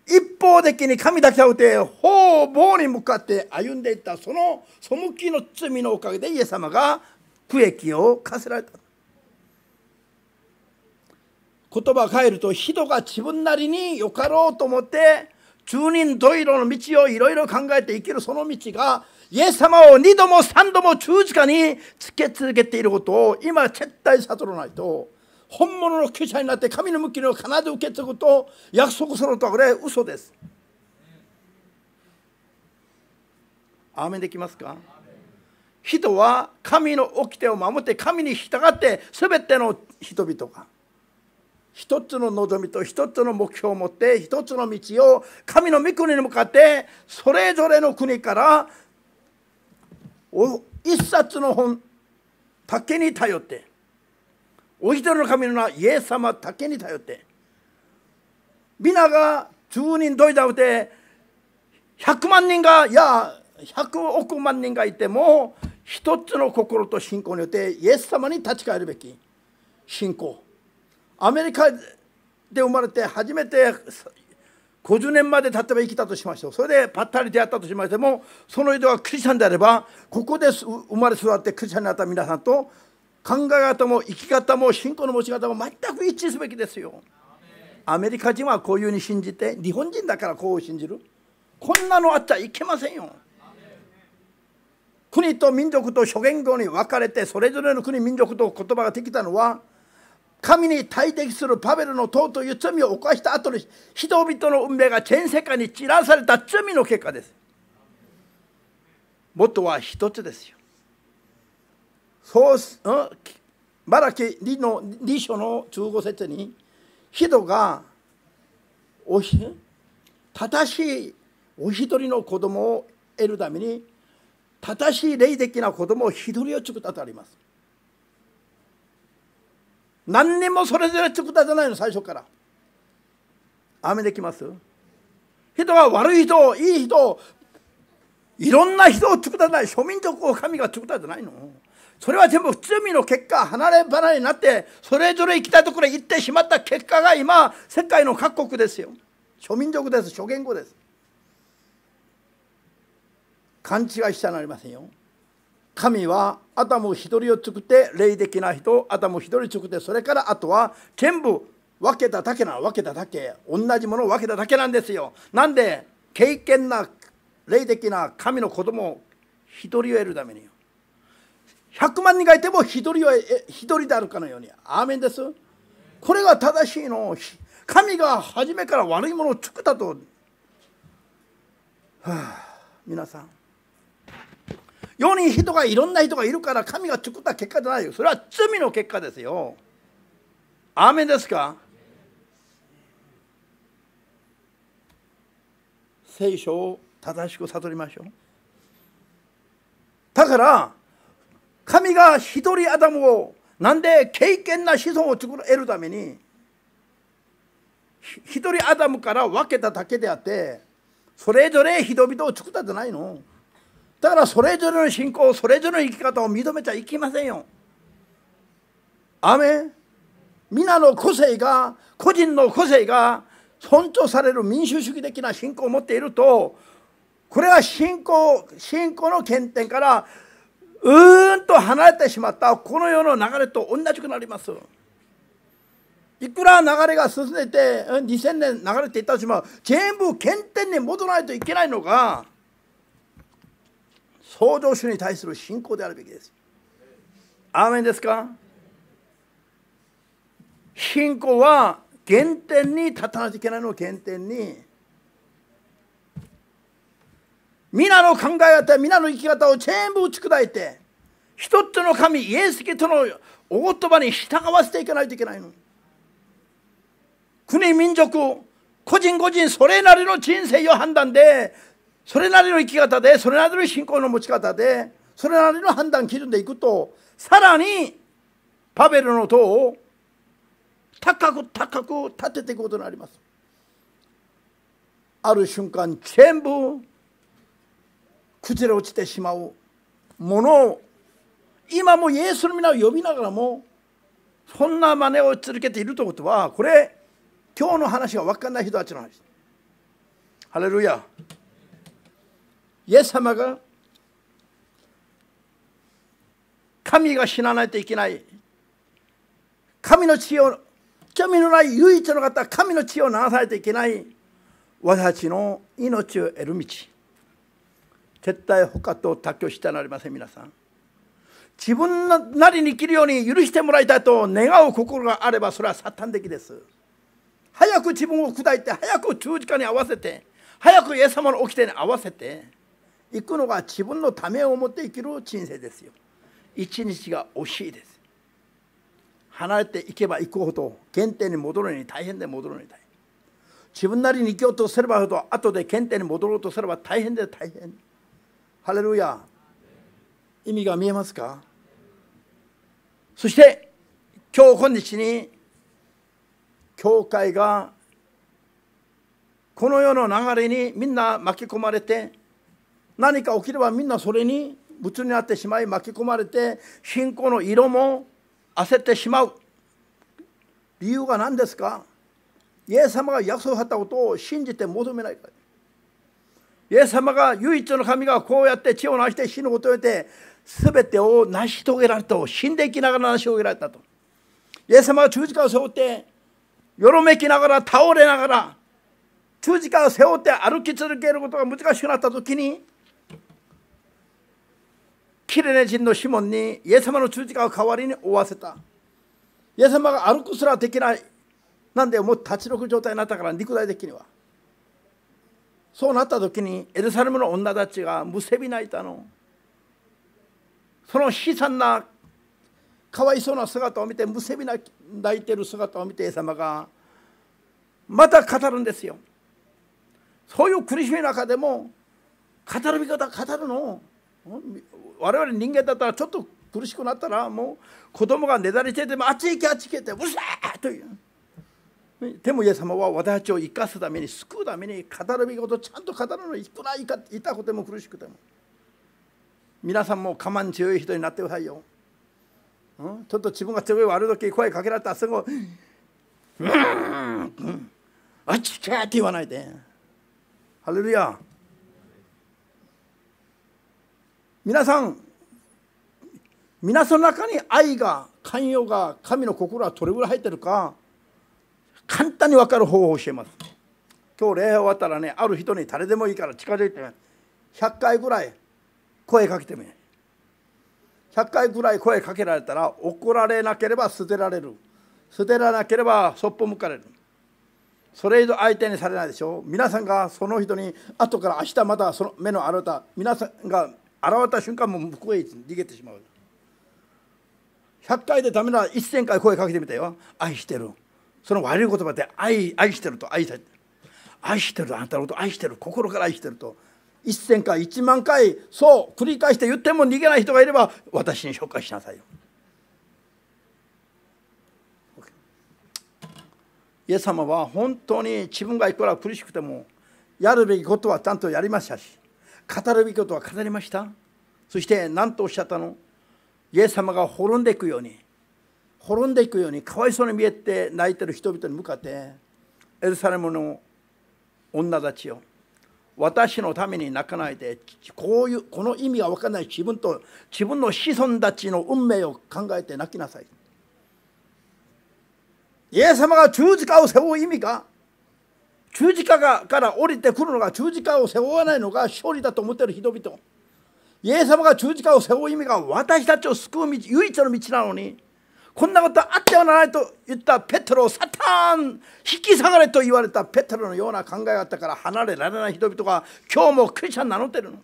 一方的に神だけを打て方々に向かって歩んでいったその背きの罪のおかげでイエス様が苦役を課せられた言葉を変えると人が自分なりによかろうと思って十人十色の道をいろいろ考えて生きるその道がイエス様を二度も三度も十字架につけ続けていることを今絶対悟らないと本物の救者になって神の向きを必ず受け継ぐと約束するとこれ嘘です。アーメンできますか人は神の掟を守って神に従って全ての人々が一つの望みと一つの目標を持って一つの道を神の御国に向かってそれぞれの国から一冊の本だけに頼ってお一人の神の名イエス様だけに頼って皆が10人どいだうて100万人がいや100億万人がいても一つの心と信仰によってイエス様に立ち返るべき信仰アメリカで生まれて初めて50年まで例えば生きたとしましょうそれでぱったり出会ったとしましてもその人がクリスチャンであればここで生まれ育ってクリスチャンになった皆さんと考え方も生き方も信仰の持ち方も全く一致すべきですよ。アメリカ人はこういうふうに信じて日本人だからこう信じるこんなのあっちゃいけませんよ。国と民族と諸言語に分かれてそれぞれの国民族と言葉ができたのは神に対敵するパベルの塔という罪を犯した後に人々の運命が全世界に散らされた罪の結果です元は一つですよそうす、うん、バラキ 2, の2章の15節に人がおひ正しいお一人の子供を得るために正しい霊的な子供を一人を作ったとあります何にもそれぞれ作ったじゃないの最初から雨できます人は悪い人いい人いろんな人を作ったじゃない庶民族を神が作ったじゃないのそれは全部罪の結果離れ離れになってそれぞれ行きたいところへ行ってしまった結果が今世界の各国ですよ庶民族です諸言語です勘違いしたなりませんよ神はアダム一人を作って霊的な人アダム一人作ってそれからあとは全部分けただけな分けただけ同じものを分けただけなんですよなんで経験な霊的な神の子供を一人を得るために100万人がいても一人は一人であるかのようにアーメンですこれが正しいの神が初めから悪いものを作ったと、はあ、皆さん世に人がいろんな人がいるから神が作った結果じゃないよそれは罪の結果ですよアメですか聖書を正しく悟りましょうだから神が一人アダムをなんで敬虔な子孫を作るために一人アダムから分けただけであってそれぞれ人々を作ったじゃないの。だからそれぞれの信仰それぞれの生き方を認めちゃいけませんよアメ皆の個性が個人の個性が尊重される民主主義的な信仰を持っているとこれは信仰信仰の原点からうーんと離れてしまったこの世の流れと同じくなりますいくら流れが進んでいて2000年流れていったとしても全部原点に戻らないといけないのが創造主に対する信仰であるべきですアーメンですか信仰は原点に立たなきゃいけないの原点に皆の考え方皆の生き方を全部打ち砕いて一つの神イエス・キとのお言葉に従わせていかないといけないの国民族個人個人それなりの人生を判断でそれなりの生き方でそれなりの信仰の持ち方でそれなりの判断基準でいくとさらにパベルの塔を高く高く立てていくことになります。ある瞬間全部崩れ落ちてしまうものを今もイエスの皆を呼びながらもそんな真似を続けているということはこれ今日の話が分かんない人たちの話。ハレルヤイエス様が神が死なないといけない神の血を神のない唯一の方神の血を流さないといけない私たちの命を得る道絶対他と妥協してはなりません皆さん自分なりに生きるように許してもらいたいと願う心があればそれはサタン的です早く自分を砕いて早く十字架に合わせて早くイエス様の掟に合わせて行くのが自分のためを思って生きる人生ですよ一日が惜しいです離れていけば行くほど原点に戻るのに大変で戻るのに大変自分なりに生きようとすればほど後で原点に戻ろうとすれば大変で大変ハレルヤ意味が見えますかそして今日今日に教会がこの世の流れにみんな巻き込まれて何か起きればみんなそれに物になってしまい巻き込まれて信仰の色も焦ってしまう理由が何ですかイエス様が約束されたことを信じて求めないからイエス様が唯一の神がこうやって地を成して死ぬことをよって全てを成し遂げられたと死んでいきながら成し遂げられたとイエス様が十字架を背負ってよろめきながら倒れながら十字架を背負って歩き続けることが難しくなった時にキレネ人のシモンにイエス様の十字架を代わりに負わせたイエス様が歩くすらできないなんでもう立ち退く状態になったから肉体的にはそうなった時にエルサレムの女たちがむせび泣いたのその悲惨なかわいそうな姿を見てむせび泣いてる姿を見てイエス様がまた語るんですよそういう苦しみの中でも語る見方語るの我々人間だったらちょっと苦しくなったらもう子供がねだりしててもあっち行けあっち行けってうるせえという。でもイエス様は私たちを生かすために救うために語るべきことちゃんと語るのにいくら痛くても苦しくても皆さんも我慢強い人になってくださいよ、うん、ちょっと自分が強い悪時声かけられたらすぐ「うん、あっち行け!」って言わないでハレルヤ皆さん皆その中に愛が寛容が神の心はどれぐらい入ってるか簡単に分かる方法を教えます今日礼拝終わったらねある人に誰でもいいから近づいて100回ぐらい声かけてみ100回ぐらい声かけられたら怒られなければ捨てられる捨てられなければそっぽ向かれるそれ以上相手にされないでしょ皆さんがその人に後から明日またその目のあなた皆さんが現れた瞬間も向こうへ逃げてしまう100回でダメなら1000回声かけてみたよ愛してるその悪い言葉で愛愛してると愛して愛してるあんたのこと愛してる心から愛してると1,000回1万回そう繰り返して言っても逃げない人がいれば私に紹介しなさいよ。イエス様は本当に自分がいくら苦しくてもやるべきことはちゃんとやりましたし語るべきことは語りましたそして何とおっしゃったのイエス様が滅んでいくように滅んでいくようにかわいそうに見えて泣いてる人々に向かってエルサレムの女たちを私のために泣かないでこういうこの意味が分からない自分と自分の子孫たちの運命を考えて泣きなさいイエス様が十字架を背負う意味が十字架がから降りてくるのが十字架を背負わないのが勝利だと思っている人々イエス様が十字架を背負う意味が私たちを救う道唯一の道なのにこんなことあってはならないと言ったペトロをサタン引き下がれと言われたペトロのような考え方から離れられない人々が今日もクリスチャン名乗ってるの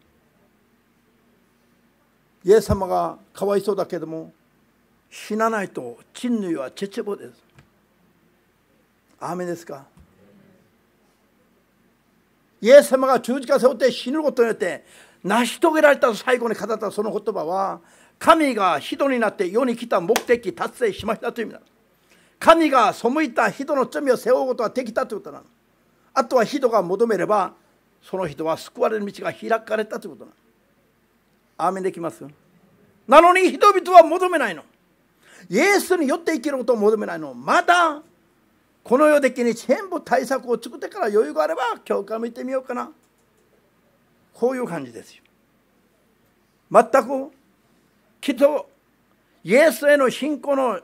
イエス様がかわいそうだけども死なないと人類は秩序ですアーメンですかイエス様が十字架を背負って死ぬことによって成し遂げられたと最後に語ったその言葉は神が人になって世に来た目的達成しましたという意味だ神が背いた人の罪を背負うことができたということなのあとは人が求めればその人は救われる道が開かれたということなのアーメンできますなのに人々は求めないのイエスによって生きることを求めないのまだこの世的に全部対策を作ってから余裕があれば教会行見てみようかなこういう感じですよ全くきっとイエスへの信仰の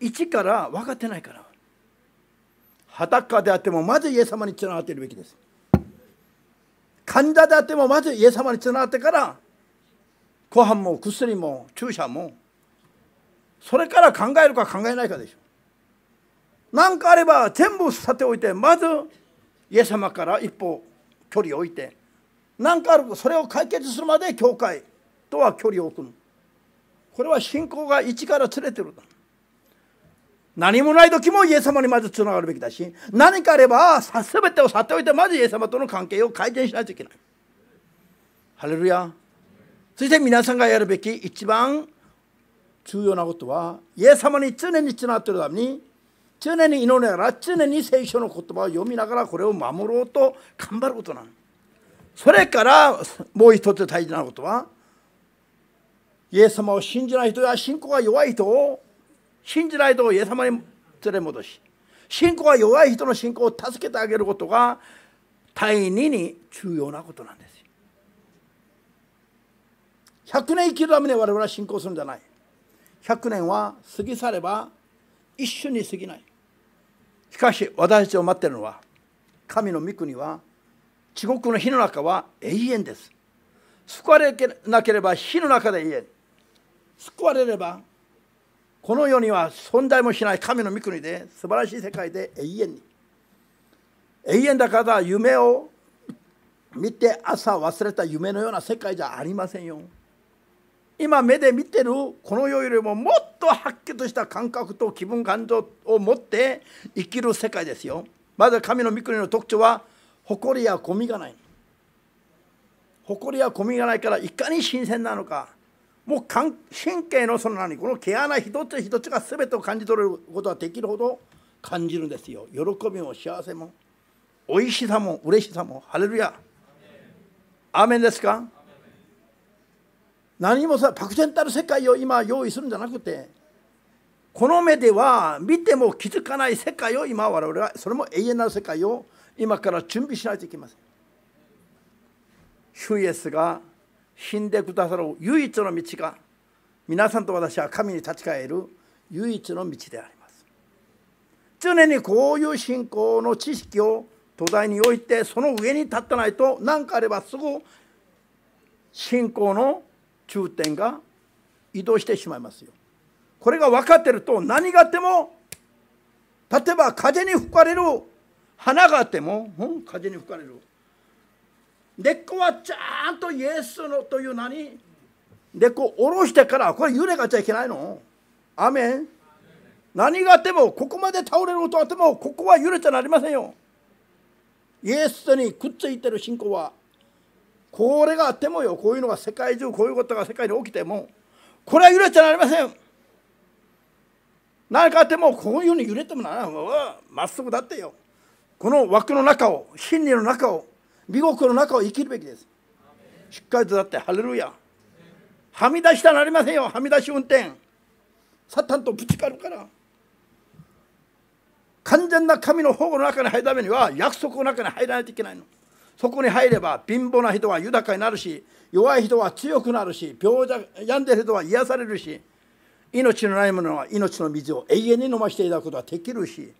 位置から分かってないから裸であってもまずイエス様につながっているべきです患者であってもまずイエス様につながってからご飯も薬も注射もそれから考えるか考えないかでしょ何かあれば全部っておいてまずイエス様から一歩距離を置いて何かあるそれを解決するまで教会とは距離を置くこれは信仰が一から連れてる何もない時もイエス様にまずつながるべきだし何かあれば全てを去っておいてまずイエス様との関係を改善しないといけないハレルヤそして皆さんがやるべき一番重要なことはイエス様に常につながっているために常に祈りながら常に聖書の言葉を読みながらこれを守ろうと頑張ることなのそれからもう一つ大事なことはイエス様を信じない人や信仰が弱い人を信じない人をイエス様に連れ戻し信仰が弱い人の信仰を助けてあげることが第二に重要なことなんです100年生きるために我々は信仰するんじゃない100年は過ぎ去れば一瞬に過ぎないしかし私たちを待っているのは神の御国は地獄の火の中は永遠です救われなければ火の中で永遠救われればこの世には存在もしない神の御国で素晴らしい世界で永遠に永遠だから夢を見て朝忘れた夢のような世界じゃありませんよ今目で見てるこの世よりももっとはっきりとした感覚と気分感情を持って生きる世界ですよまず神の御国の特徴は誇りやゴミがない誇りやゴミがないからいかに新鮮なのかもう神経のその何この毛穴一つ一つが全てを感じ取れることができるほど感じるんですよ喜びも幸せも美味しさも嬉しさもハレルヤアーメンですか何もさ漠然たる世界を今用意するんじゃなくてこの目では見ても気づかない世界を今我々はそれも永遠なる世界を今から準備しないといけません。主イエスが死んでくださる唯一の道が皆さんと私は神に立ち返る唯一の道であります。常にこういう信仰の知識を土台においてその上に立たないと何かあればすぐ信仰の中点が移動してしまいますよ。これが分かってると何があっても例えば風に吹かれる花があっても、うん、風に吹かれる根っこはちゃんとイエスのという何根っこを下ろしてからこれ揺れがちゃいけないの。アメン何があってもここまで倒れることあってもここは揺れちゃなりませんよ。イエスにくっついてる信仰はこれがあってもよこういうのが世界中こういうことが世界に起きてもこれは揺れちゃなりません何かあってもこういうふうに揺れてもならないまっすぐだってよこの枠の中を真理の中を美国の中を生きるべきですしっかりとだってハレルヤはみ出したなりませんよはみ出し運転サタンとぶつかるから完全な神の保護の中に入るためには約束の中に入らないといけないの。そこに入れば貧乏な人は豊かになるし弱い人は強くなるし病病んでる人は癒されるし命のないものは命の水を永遠に飲ませていただくことはできるし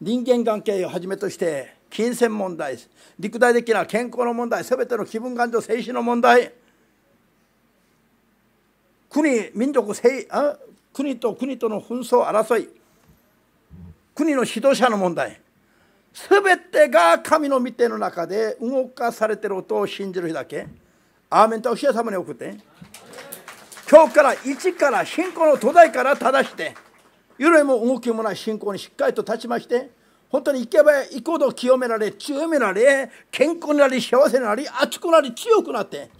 人間関係をはじめとして金銭問題陸大的な健康の問題すべての気分感情精神の問題国民族国と国との紛争争い国の指導者の問題全てが神の御手の中で動かされていることを信じる日だけアーメンと教え様に送って今日から一から信仰の土台から正して揺れも動きもない信仰にしっかりと立ちまして本当に行けば行くほど清められ強められ健康になり幸せになり熱くなり強くなって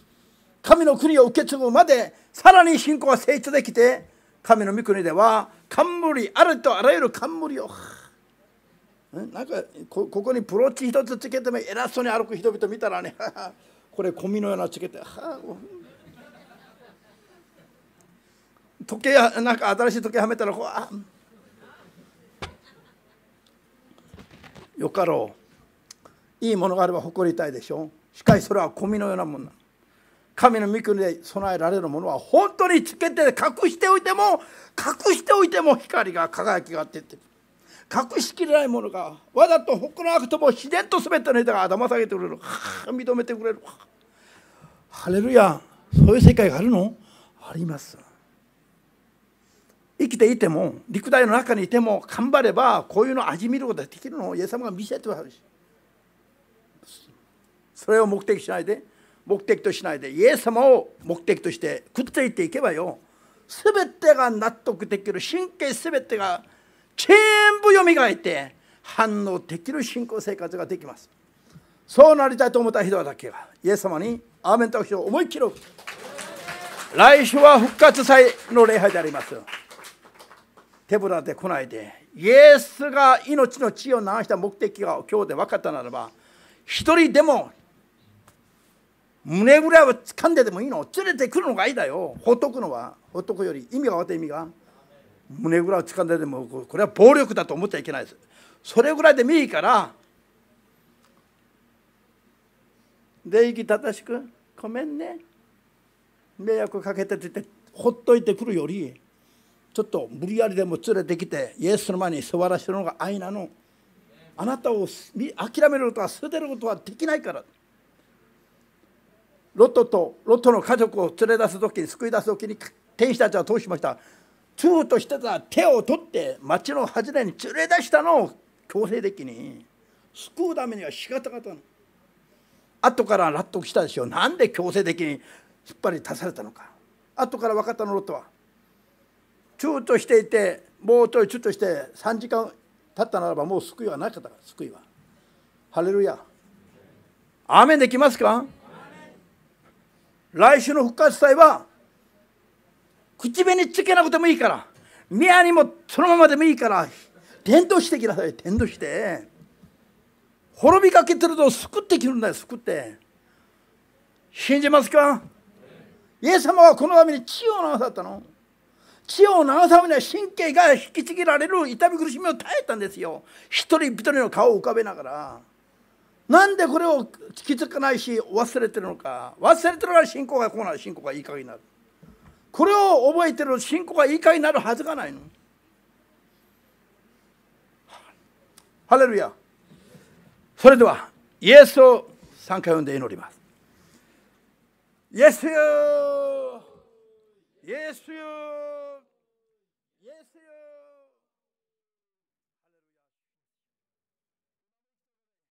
神の国を受け継ぐまでさらに信仰が成長できて神の御国では冠あるとあらゆる冠をなんかここにプロチ一つつけても偉そうに歩く人々見たらね [laughs] これコミのようなつけて時計なんか新しい時計はめたらこうあよかろういいものがあれば誇りたいでしょしかしそれはコミのようなもんなの神の御国で備えられるものは本当につけて隠しておいても隠しておいても光が輝きがってる隠しきれないものがわざと誇らなくとも自然と全ての人が頭下げてくれる認めてくれるハレルヤそういう世界があるのあります生きていても陸大の中にいても頑張ればこういうの味見ることができるのをイエス様が見せてはるしそれを目的しないで目的としないでイエス様を目的としてくっついていけばよ全てが納得できる神経全てが全部蘇って反応できる信仰生活ができますそうなりたいと思った人だけがイエス様にアーメンと拍手を思い切きり来週は復活祭の礼拝であります手ぶらで来ないでイエスが命の血を流した目的が今日で分かったならば一人でも胸ぐらいを掴んででもいいの連れてくるのがいいだよほっとくのはほっとくより意味が分かった意味が胸ぐらをつかんででもこれは暴力だと思っちゃいけないですそれぐらいでもいいから礼儀正しく「ごめんね迷惑かけて」って言ってほっといてくるよりちょっと無理やりでも連れてきてイエスの前に座らせるのが愛なのあなたを諦めることは捨てることはできないからロトとロトの家族を連れ出す時に救い出す時に天使たちはどうしましたうとしてた手を取って町の外れに連れ出したのを強制的に救うためには仕方がない後から納得したでしょなんで強制的に引っ張り出されたのか後から分かったのロットはうとしていてもうちょいっとして3時間経ったならばもう救いはなかったから救いはハレルヤ雨できますか来週の復活祭は口紅つけなくてもいいから宮にもそのままでもいいから伝道してきなさい伝道して滅びかけてると救ってきるんだよ救って信じますかイエス様はこのために血を流さったの血を流すためには神経が引きちぎられる痛み苦しみを耐えたんですよ一人一人の顔を浮かべながらなんでこれを気づかないし忘れてるのか忘れてるから信仰がこうなる信仰がいい加減になるこれを覚えてる信仰がいいかになるはずがないのハレルヤそれではイエスを3回呼んで祈りますイエスよイエスよ